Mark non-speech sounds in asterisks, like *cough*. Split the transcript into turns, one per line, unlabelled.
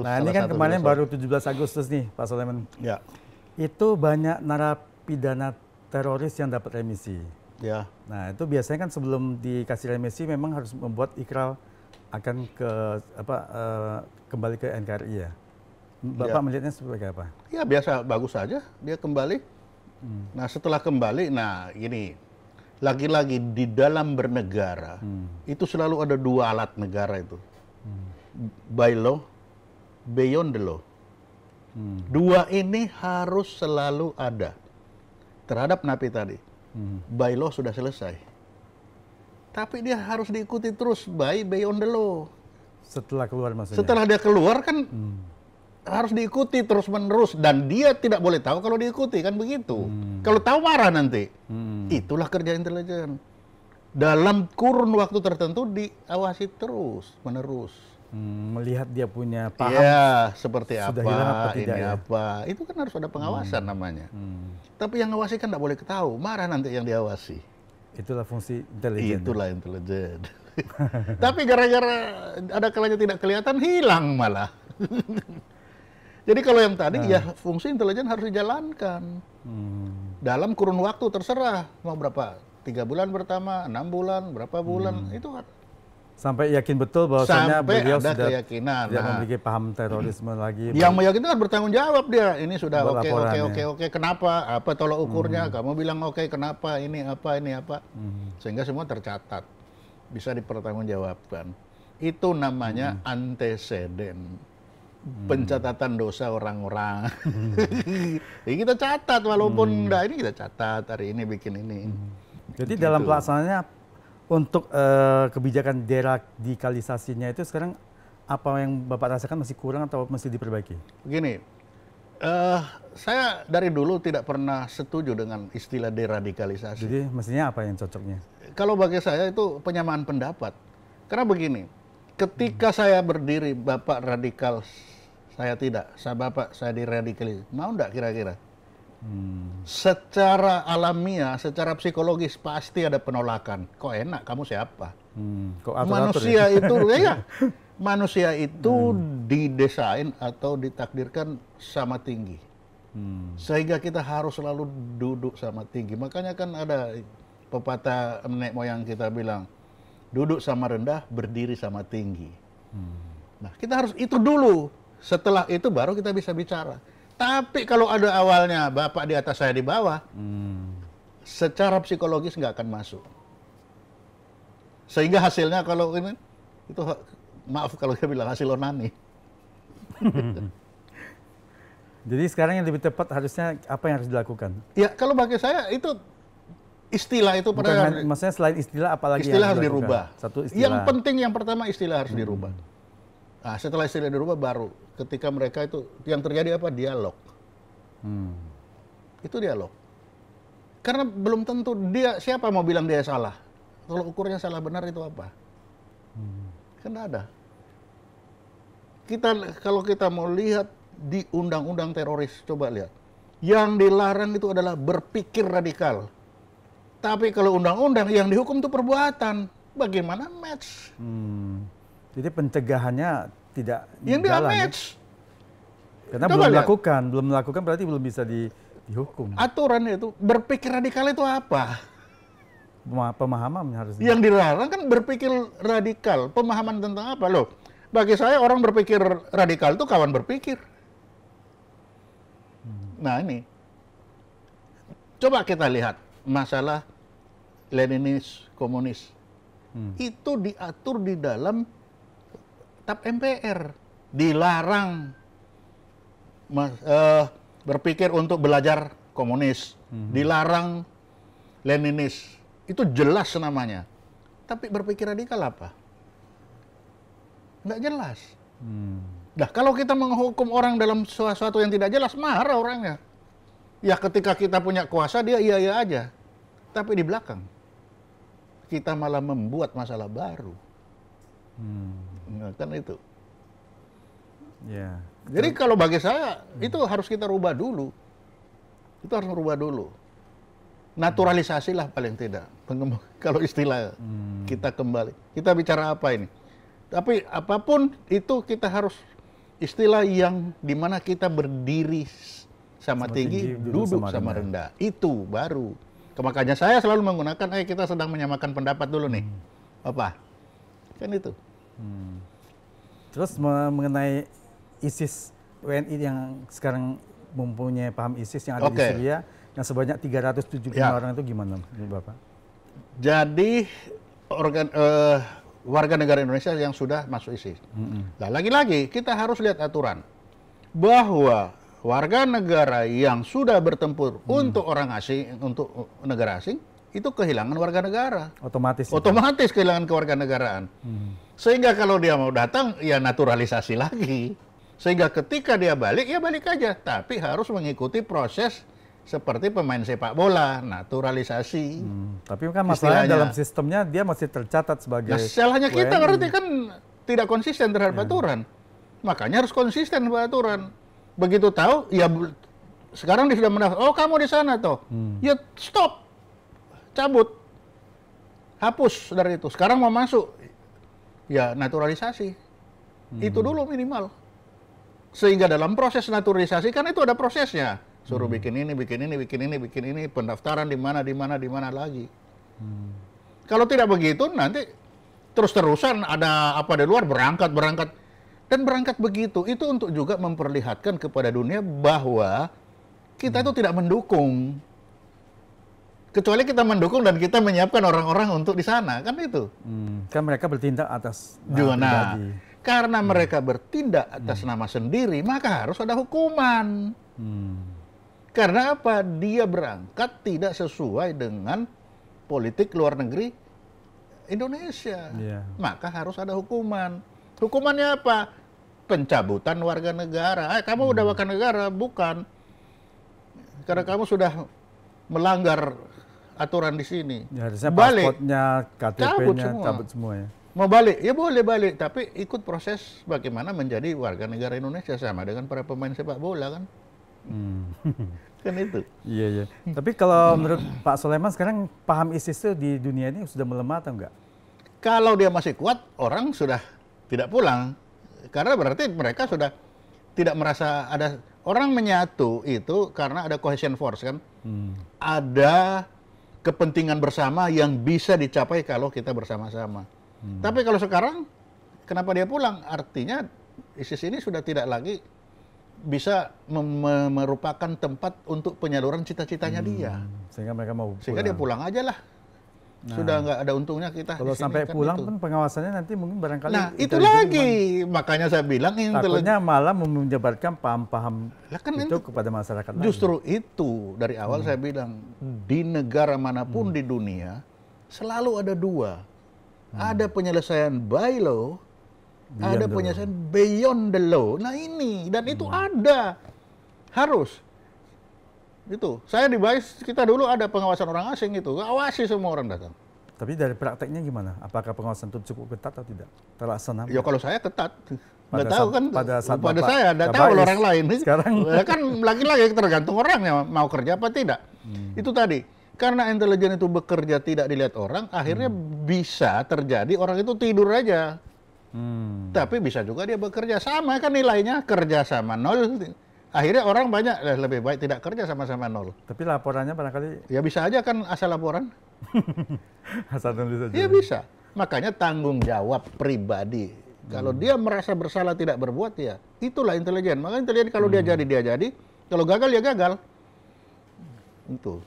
Itu nah ini kan kemarin baru 17 Agustus nih Pak Soleman. Ya. Itu banyak narapidana teroris yang dapat remisi. Ya. Nah itu biasanya kan sebelum dikasih remisi memang harus membuat ikrar akan ke apa uh, kembali ke NKRI ya. Bapak ya. melihatnya sebagai apa?
Ya biasa bagus saja dia kembali. Hmm. Nah setelah kembali, nah ini lagi-lagi di dalam bernegara hmm. itu selalu ada dua alat negara itu, hmm. by law beyond the law. Hmm. Dua ini harus selalu ada terhadap napi tadi. Hmm. By law sudah selesai. Tapi dia harus diikuti terus by beyond the law. Setelah keluar maksudnya? Setelah dia keluar kan hmm. harus diikuti terus menerus dan dia tidak boleh tahu kalau diikuti kan begitu. Hmm. Kalau tahu marah nanti. Hmm. Itulah kerja intelijen. Dalam kurun waktu tertentu diawasi terus menerus melihat
dia punya paham. ya, seperti apa, apa tidak, ini ya? apa. Itu kan harus ada pengawasan hmm. namanya. Hmm.
Tapi yang ngawasi kan tidak boleh ketahui marah nanti yang diawasi. Itulah fungsi intelijen. Itulah intelijen. *laughs* Tapi gara-gara ada kalanya tidak kelihatan, hilang malah. *laughs* Jadi kalau yang tadi, nah. ya fungsi intelijen harus dijalankan. Hmm. Dalam kurun waktu, terserah. Mau berapa? Tiga bulan pertama, enam bulan, berapa bulan, hmm. itu
Sampai yakin betul bahwasanya Sampai beliau ada sudah keyakinan. tidak nah, memiliki paham terorisme hmm. lagi. Yang meyakinkan kan bertanggung jawab dia. Ini sudah oke oke oke
oke kenapa? Apa tolong ukurnya? Hmm. Kamu bilang oke okay, kenapa? Ini apa ini apa? Hmm. Sehingga semua tercatat. Bisa dipertanggungjawabkan. Itu namanya hmm. anteseden. Hmm. Pencatatan dosa orang-orang. Hmm. *laughs* kita catat walaupun hmm.
enggak ini kita catat hari ini bikin ini. Hmm. Jadi gitu. dalam pelaksanaannya untuk uh, kebijakan deradikalisasinya itu sekarang apa yang Bapak rasakan masih kurang atau masih diperbaiki? Begini, uh, saya dari
dulu tidak pernah setuju dengan istilah deradikalisasi. Jadi mestinya apa yang cocoknya? Kalau bagi saya itu penyamaan pendapat. Karena begini, ketika hmm. saya berdiri Bapak radikal, saya tidak, saya Bapak saya diradikalisasi. mau enggak kira-kira? Secara alamiah, secara psikologis pasti ada penolakan. Kok enak kamu siapa? Hmm. Kok atur -atur manusia ya? itu ya, manusia itu hmm. *laughs* didesain atau ditakdirkan sama tinggi. Hmm. Sehingga kita harus selalu duduk sama tinggi. Makanya kan ada pepatah nenek moyang kita bilang, duduk sama rendah, berdiri sama tinggi. Hmm. Nah, kita harus itu dulu. Setelah itu baru kita bisa bicara. Tapi kalau ada awalnya bapak di atas saya di bawah,
hmm.
secara psikologis nggak akan masuk. Sehingga hasilnya kalau ini itu maaf kalau saya bilang hasil onani.
*laughs* Jadi sekarang yang lebih tepat harusnya apa yang harus dilakukan?
Ya kalau bagi saya itu istilah itu Bukan yang, maksudnya selain istilah apalagi istilah yang harus dilakukan? dirubah. Satu istilah. Yang penting yang pertama istilah harus hmm. dirubah. Nah, setelah istilah dirubah baru ketika mereka itu yang terjadi apa dialog hmm. itu dialog karena belum tentu dia siapa mau bilang dia salah kalau ukurnya salah benar itu apa hmm. kan ada kita kalau kita mau lihat di undang-undang teroris coba lihat yang dilarang itu adalah berpikir radikal tapi kalau undang-undang yang dihukum itu perbuatan bagaimana match
hmm. jadi pencegahannya tidak yang jalan. Yang Karena Coba belum lihat. melakukan, belum melakukan berarti belum bisa di, dihukum.
Aturan itu berpikir radikal itu apa? Pemahaman harus. Yang dilarang kan berpikir radikal, pemahaman tentang apa loh? Bagi saya orang berpikir radikal itu kawan berpikir. Hmm. Nah ini, coba kita lihat masalah Leninis, komunis. Hmm. Itu diatur di dalam tap MPR dilarang mas, uh, berpikir untuk belajar komunis, hmm. dilarang Leninis. Itu jelas namanya. Tapi berpikir radikal apa? Nggak jelas. Hmm. Nah, kalau kita menghukum orang dalam sesuatu yang tidak jelas, marah orangnya. Ya ketika kita punya kuasa, dia iya-iya aja. Tapi di belakang, kita malah membuat masalah baru. Hmm. Nah, kan itu. Ya. Jadi kalau bagi saya hmm. itu harus kita rubah dulu. Itu harus rubah dulu. Naturalisasi lah paling tidak. *laughs* kalau istilah hmm. kita kembali. Kita bicara apa ini? Tapi apapun itu kita harus istilah yang dimana kita berdiri sama, sama tinggi, tinggi, duduk sama, sama rendah. rendah. Itu baru. Makanya saya selalu menggunakan, eh kita sedang menyamakan pendapat
dulu nih. Hmm. Apa? Kan itu. Hmm. Terus mengenai ISIS WNI yang sekarang mempunyai paham ISIS yang ada okay. di Syria yang sebanyak puluh ya. orang itu gimana, Bapak? Jadi
organ, uh, warga negara Indonesia yang sudah masuk ISIS. Mm -hmm. Nah, lagi-lagi kita harus lihat aturan bahwa warga negara yang sudah bertempur mm. untuk orang asing, untuk negara asing itu kehilangan warga negara. Otomatis. Otomatis ya? kehilangan kewarganegaraan. Mm. Sehingga kalau dia mau datang, ya naturalisasi lagi. Sehingga ketika dia balik, ya balik aja. Tapi harus mengikuti proses seperti pemain sepak bola, naturalisasi. Hmm, tapi kan masalahnya dalam
sistemnya dia masih tercatat sebagai... Nah, salahnya kita ngerti
kan tidak konsisten terhadap yeah. aturan. Makanya harus konsisten terhadap aturan. Begitu tahu, ya sekarang dia sudah mendaftar, oh kamu di sana toh. Hmm. Ya stop, cabut hapus dari itu. Sekarang mau masuk, ya naturalisasi. Hmm. Itu dulu minimal. Sehingga dalam proses naturalisasi kan itu ada prosesnya. Suruh hmm. bikin ini, bikin ini, bikin ini, bikin ini, pendaftaran di mana, di mana, di mana lagi. Hmm. Kalau tidak begitu nanti terus-terusan ada apa di luar berangkat, berangkat dan berangkat begitu itu untuk juga memperlihatkan kepada dunia bahwa kita hmm. itu tidak mendukung kecuali kita mendukung dan kita menyiapkan orang-orang untuk di sana kan itu hmm. kan mereka bertindak atas juga nah karena hmm. mereka bertindak atas hmm. nama sendiri maka harus ada hukuman hmm. karena apa dia berangkat tidak sesuai dengan politik luar negeri Indonesia yeah. maka harus ada hukuman hukumannya apa pencabutan warga negara eh kamu hmm. udah warga negara bukan karena kamu sudah melanggar aturan di sini. Ya, harusnya balik. paspornya,
KTP-nya, cabut semua. Cabut semua ya.
Mau balik, ya boleh balik. Tapi ikut proses bagaimana menjadi warga negara Indonesia sama dengan para pemain sepak bola kan. Hmm. kan itu.
Iya, iya. Tapi kalau menurut Pak Soleman sekarang paham ISIS itu di dunia ini sudah melemah atau enggak? Kalau dia masih kuat, orang sudah tidak pulang. Karena berarti
mereka sudah tidak merasa ada orang menyatu itu karena ada cohesion force kan. Hmm. Ada kepentingan bersama yang bisa dicapai kalau kita bersama-sama. Hmm. Tapi kalau sekarang, kenapa dia pulang? Artinya ISIS ini sudah tidak lagi bisa merupakan tempat untuk penyaluran cita-citanya hmm. dia. Sehingga mereka mau pulang. Sehingga dia pulang aja lah sudah nah. nggak ada untungnya
kita. Kalau sini, sampai kan pulang itu. pun pengawasannya nanti mungkin barangkali. Nah itu lagi cuman, makanya saya bilang ini takutnya malah menjabarkan paham-paham ya kan itu, kepada masyarakat. Justru lagi. itu
dari awal hmm. saya bilang hmm. di negara manapun hmm. di dunia selalu ada dua, hmm. ada penyelesaian by law,
beyond ada penyelesaian
law. beyond the law. Nah ini dan hmm. itu ada harus itu. Saya di BAIS, kita dulu ada pengawasan orang asing itu. Awasi semua orang datang. Tapi dari prakteknya
gimana? Apakah pengawasan itu cukup ketat atau tidak? Terlaksana? Ya kalau saya ketat. Pada nggak tahu kan pada, saat pada Bapak, saya nggak tahu orang lain. *laughs* Sekarang ya kan
lagi-lagi tergantung orangnya mau kerja apa tidak. Hmm. Itu tadi karena intelijen itu bekerja tidak dilihat orang, akhirnya hmm. bisa terjadi orang itu tidur aja. Hmm. Tapi bisa juga dia bekerja sama kan nilainya kerja sama nol akhirnya orang banyak eh, lebih baik tidak kerja sama-sama nol. Tapi laporannya barangkali ya bisa aja kan asal laporan.
*laughs* asal tulis aja. Ya
bisa. Makanya tanggung jawab pribadi. Hmm. Kalau dia merasa bersalah tidak berbuat ya itulah intelijen. Makanya intelijen kalau hmm. dia jadi dia jadi, kalau gagal ya gagal.
Itu.